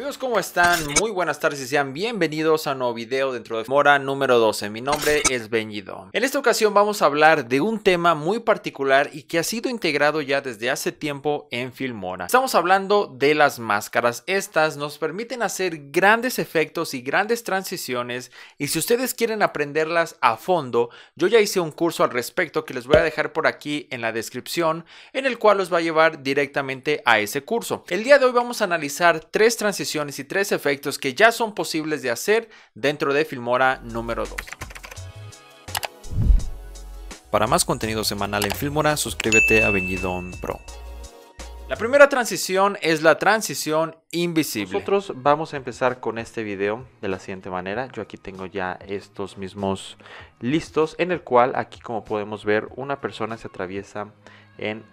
Amigos, ¿cómo están? Muy buenas tardes y sean bienvenidos a un nuevo video dentro de Filmora número 12. Mi nombre es Benjido. En esta ocasión vamos a hablar de un tema muy particular y que ha sido integrado ya desde hace tiempo en Filmora. Estamos hablando de las máscaras. Estas nos permiten hacer grandes efectos y grandes transiciones y si ustedes quieren aprenderlas a fondo, yo ya hice un curso al respecto que les voy a dejar por aquí en la descripción en el cual los va a llevar directamente a ese curso. El día de hoy vamos a analizar tres transiciones y tres efectos que ya son posibles de hacer dentro de Filmora número 2. Para más contenido semanal en Filmora, suscríbete a Benidorm Pro. La primera transición es la transición invisible. Nosotros vamos a empezar con este video de la siguiente manera. Yo aquí tengo ya estos mismos listos en el cual aquí como podemos ver una persona se atraviesa en,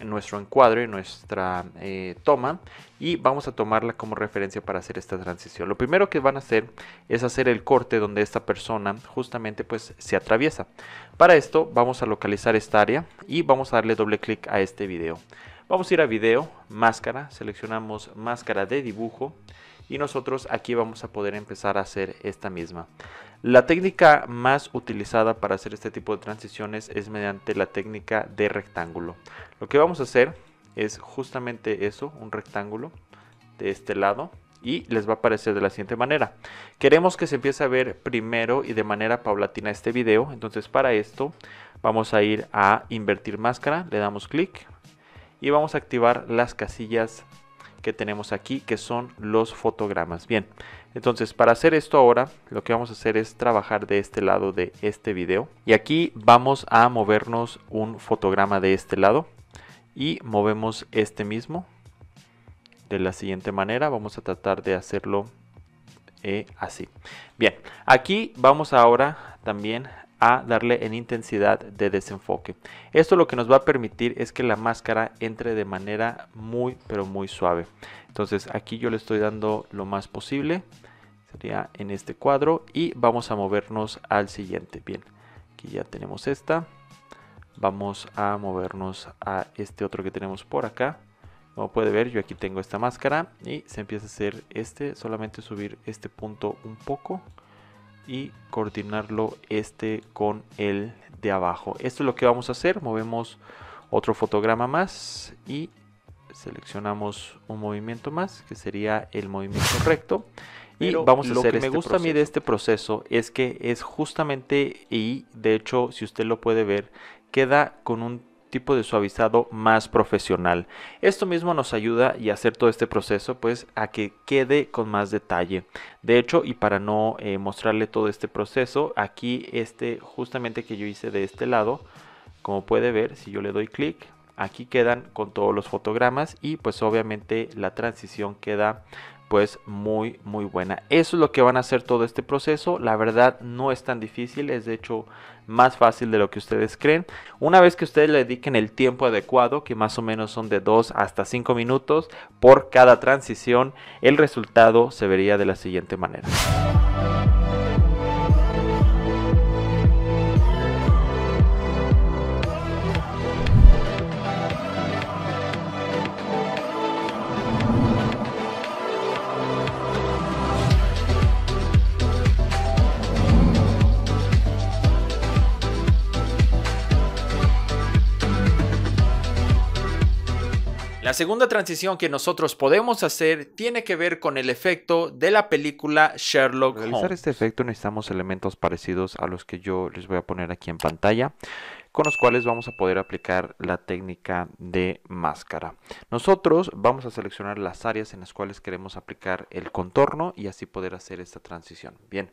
nuestro encuadre, en nuestra eh, toma y vamos a tomarla como referencia para hacer esta transición. Lo primero que van a hacer es hacer el corte donde esta persona justamente pues se atraviesa. Para esto vamos a localizar esta área y vamos a darle doble clic a este video. Vamos a ir a video, máscara, seleccionamos máscara de dibujo y nosotros aquí vamos a poder empezar a hacer esta misma. La técnica más utilizada para hacer este tipo de transiciones es mediante la técnica de rectángulo. Lo que vamos a hacer es justamente eso, un rectángulo de este lado y les va a aparecer de la siguiente manera. Queremos que se empiece a ver primero y de manera paulatina este video, entonces para esto vamos a ir a invertir máscara, le damos clic y vamos a activar las casillas que tenemos aquí, que son los fotogramas. Bien, entonces para hacer esto ahora, lo que vamos a hacer es trabajar de este lado de este video. Y aquí vamos a movernos un fotograma de este lado. Y movemos este mismo de la siguiente manera. Vamos a tratar de hacerlo eh, así. Bien, aquí vamos ahora también a darle en intensidad de desenfoque. Esto lo que nos va a permitir es que la máscara entre de manera muy pero muy suave. Entonces aquí yo le estoy dando lo más posible, sería en este cuadro y vamos a movernos al siguiente. Bien, aquí ya tenemos esta. Vamos a movernos a este otro que tenemos por acá. Como puede ver, yo aquí tengo esta máscara y se empieza a hacer este, solamente subir este punto un poco y coordinarlo este con el de abajo. Esto es lo que vamos a hacer. Movemos otro fotograma más y seleccionamos un movimiento más que sería el movimiento recto. Y vamos a lo que me este gusta a mí de este proceso es que es justamente y de hecho si usted lo puede ver queda con un tipo de suavizado más profesional. Esto mismo nos ayuda y hacer todo este proceso pues a que quede con más detalle. De hecho y para no eh, mostrarle todo este proceso, aquí este justamente que yo hice de este lado, como puede ver si yo le doy clic, aquí quedan con todos los fotogramas y pues obviamente la transición queda pues muy muy buena. Eso es lo que van a hacer todo este proceso. La verdad no es tan difícil, es de hecho más fácil de lo que ustedes creen. Una vez que ustedes le dediquen el tiempo adecuado, que más o menos son de 2 hasta 5 minutos por cada transición, el resultado se vería de la siguiente manera. segunda transición que nosotros podemos hacer tiene que ver con el efecto de la película Sherlock Para Realizar este efecto necesitamos elementos parecidos a los que yo les voy a poner aquí en pantalla con los cuales vamos a poder aplicar la técnica de máscara. Nosotros vamos a seleccionar las áreas en las cuales queremos aplicar el contorno y así poder hacer esta transición. Bien,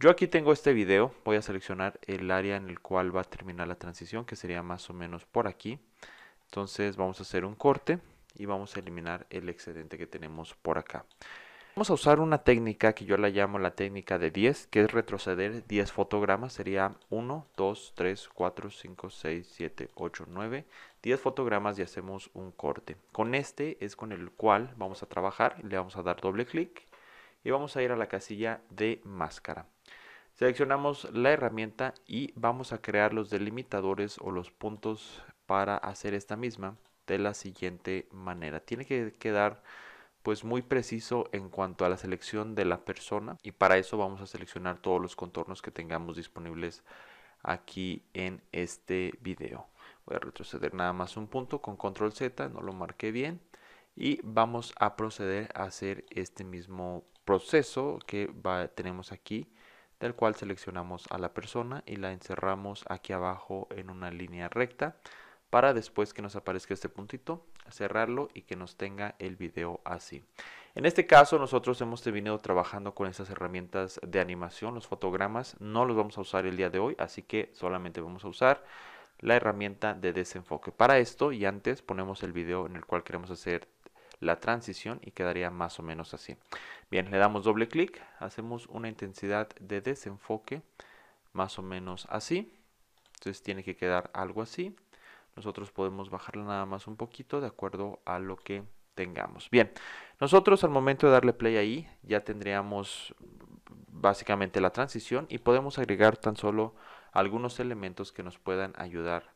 yo aquí tengo este video, voy a seleccionar el área en el cual va a terminar la transición, que sería más o menos por aquí. Entonces vamos a hacer un corte y vamos a eliminar el excedente que tenemos por acá. Vamos a usar una técnica que yo la llamo la técnica de 10, que es retroceder 10 fotogramas. Sería 1, 2, 3, 4, 5, 6, 7, 8, 9, 10 fotogramas y hacemos un corte. Con este es con el cual vamos a trabajar. Le vamos a dar doble clic y vamos a ir a la casilla de máscara. Seleccionamos la herramienta y vamos a crear los delimitadores o los puntos para hacer esta misma de la siguiente manera. Tiene que quedar pues muy preciso en cuanto a la selección de la persona y para eso vamos a seleccionar todos los contornos que tengamos disponibles aquí en este video. Voy a retroceder nada más un punto con control Z, no lo marqué bien y vamos a proceder a hacer este mismo proceso que tenemos aquí del cual seleccionamos a la persona y la encerramos aquí abajo en una línea recta para después que nos aparezca este puntito, cerrarlo y que nos tenga el video así. En este caso nosotros hemos venido trabajando con estas herramientas de animación, los fotogramas, no los vamos a usar el día de hoy, así que solamente vamos a usar la herramienta de desenfoque. Para esto y antes ponemos el video en el cual queremos hacer la transición y quedaría más o menos así. Bien, le damos doble clic, hacemos una intensidad de desenfoque más o menos así. Entonces tiene que quedar algo así. Nosotros podemos bajarla nada más un poquito de acuerdo a lo que tengamos. Bien, nosotros al momento de darle play ahí ya tendríamos básicamente la transición y podemos agregar tan solo algunos elementos que nos puedan ayudar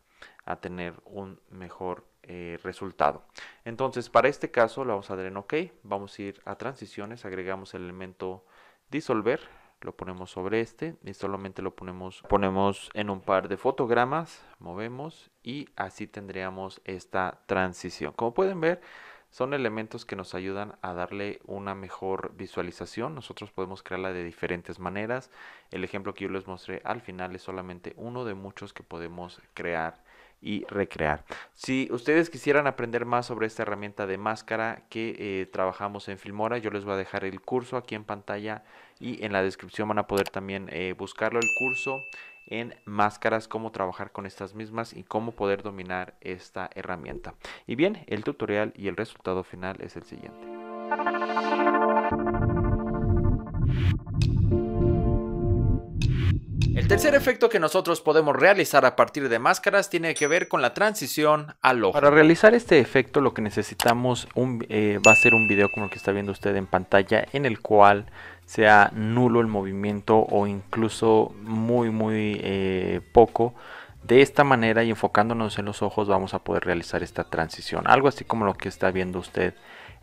a tener un mejor eh, resultado. Entonces, para este caso lo vamos a dar en OK, vamos a ir a transiciones, agregamos el elemento disolver, lo ponemos sobre este y solamente lo ponemos, ponemos en un par de fotogramas, movemos y así tendríamos esta transición. Como pueden ver, son elementos que nos ayudan a darle una mejor visualización. Nosotros podemos crearla de diferentes maneras. El ejemplo que yo les mostré al final es solamente uno de muchos que podemos crear y recrear. Si ustedes quisieran aprender más sobre esta herramienta de máscara que eh, trabajamos en Filmora, yo les voy a dejar el curso aquí en pantalla y en la descripción van a poder también eh, buscarlo el curso en máscaras, cómo trabajar con estas mismas y cómo poder dominar esta herramienta. Y bien, el tutorial y el resultado final es el siguiente. El tercer efecto que nosotros podemos realizar a partir de máscaras tiene que ver con la transición al ojo. Para realizar este efecto lo que necesitamos eh, va a ser un video como el que está viendo usted en pantalla en el cual sea nulo el movimiento o incluso muy muy eh, poco. De esta manera y enfocándonos en los ojos vamos a poder realizar esta transición. Algo así como lo que está viendo usted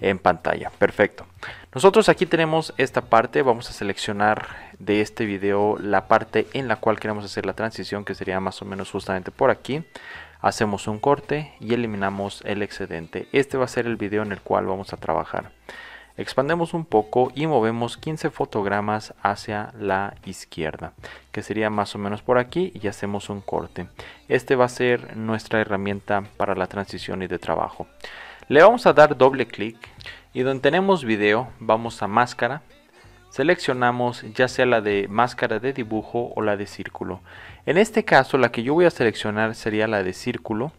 en pantalla. Perfecto. Nosotros aquí tenemos esta parte, vamos a seleccionar de este video la parte en la cual queremos hacer la transición que sería más o menos justamente por aquí. Hacemos un corte y eliminamos el excedente. Este va a ser el video en el cual vamos a trabajar. Expandemos un poco y movemos 15 fotogramas hacia la izquierda, que sería más o menos por aquí y hacemos un corte. Este va a ser nuestra herramienta para la transición y de trabajo. Le vamos a dar doble clic y donde tenemos video vamos a máscara. Seleccionamos ya sea la de máscara de dibujo o la de círculo. En este caso la que yo voy a seleccionar sería la de círculo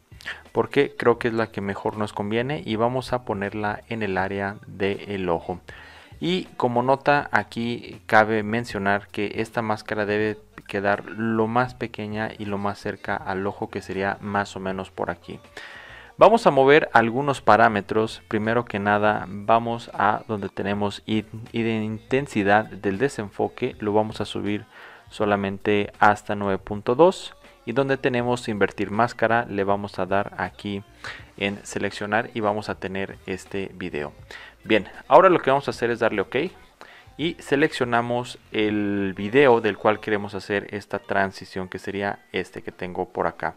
porque creo que es la que mejor nos conviene y vamos a ponerla en el área del el ojo. Y como nota aquí cabe mencionar que esta máscara debe quedar lo más pequeña y lo más cerca al ojo que sería más o menos por aquí. Vamos a mover algunos parámetros. Primero que nada, vamos a donde tenemos y de intensidad del desenfoque. Lo vamos a subir solamente hasta 9.2. Y donde tenemos invertir máscara, le vamos a dar aquí en seleccionar y vamos a tener este video. Bien, ahora lo que vamos a hacer es darle OK. Y seleccionamos el video del cual queremos hacer esta transición, que sería este que tengo por acá.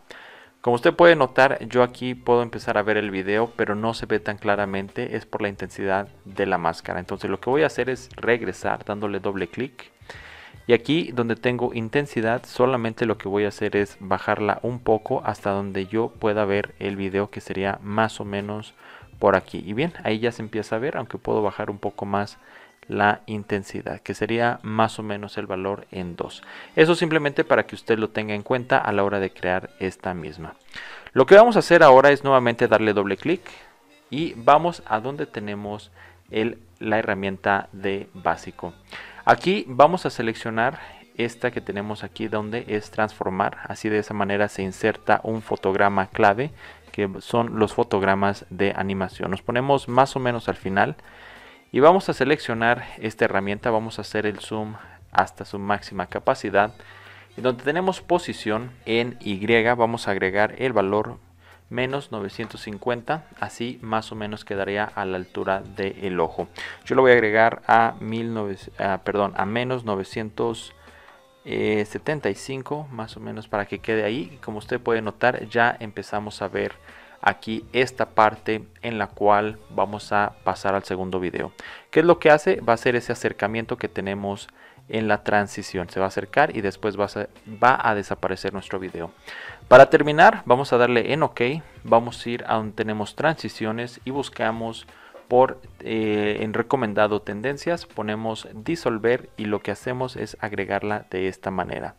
Como usted puede notar, yo aquí puedo empezar a ver el video, pero no se ve tan claramente, es por la intensidad de la máscara. Entonces lo que voy a hacer es regresar dándole doble clic. Y aquí donde tengo intensidad, solamente lo que voy a hacer es bajarla un poco hasta donde yo pueda ver el video, que sería más o menos por aquí. Y bien, ahí ya se empieza a ver, aunque puedo bajar un poco más la intensidad, que sería más o menos el valor en 2. Eso simplemente para que usted lo tenga en cuenta a la hora de crear esta misma. Lo que vamos a hacer ahora es nuevamente darle doble clic y vamos a donde tenemos el, la herramienta de básico. Aquí vamos a seleccionar esta que tenemos aquí donde es transformar, así de esa manera se inserta un fotograma clave que son los fotogramas de animación. Nos ponemos más o menos al final y vamos a seleccionar esta herramienta vamos a hacer el zoom hasta su máxima capacidad y donde tenemos posición en Y vamos a agregar el valor menos 950 así más o menos quedaría a la altura del el ojo yo lo voy a agregar a, perdón, a menos 975 más o menos para que quede ahí como usted puede notar ya empezamos a ver aquí esta parte en la cual vamos a pasar al segundo video. ¿Qué es lo que hace? Va a ser ese acercamiento que tenemos en la transición. Se va a acercar y después va a, desaparecer nuestro video. Para terminar, vamos a darle en OK. Vamos a ir a donde tenemos transiciones y buscamos por eh, en recomendado tendencias. Ponemos disolver y lo que hacemos es agregarla de esta manera.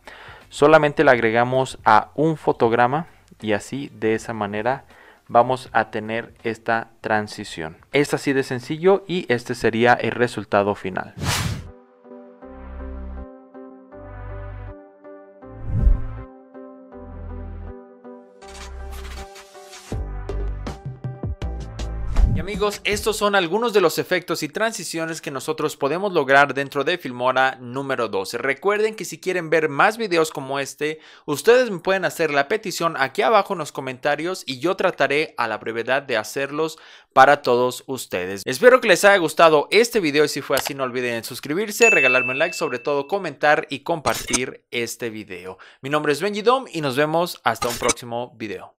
Solamente la agregamos a un fotograma y así de esa manera vamos a tener esta transición. Es así de sencillo y este sería el resultado final. amigos, estos son algunos de los efectos y transiciones que nosotros podemos lograr dentro de Filmora número 12. Recuerden que si quieren ver más videos como este, ustedes me pueden hacer la petición aquí abajo en los comentarios y yo trataré a la brevedad de hacerlos para todos ustedes. Espero que les haya gustado este video y si fue así no olviden suscribirse, regalarme un like, sobre todo comentar y compartir este video. Mi nombre es Benji Dom y nos vemos hasta un próximo video.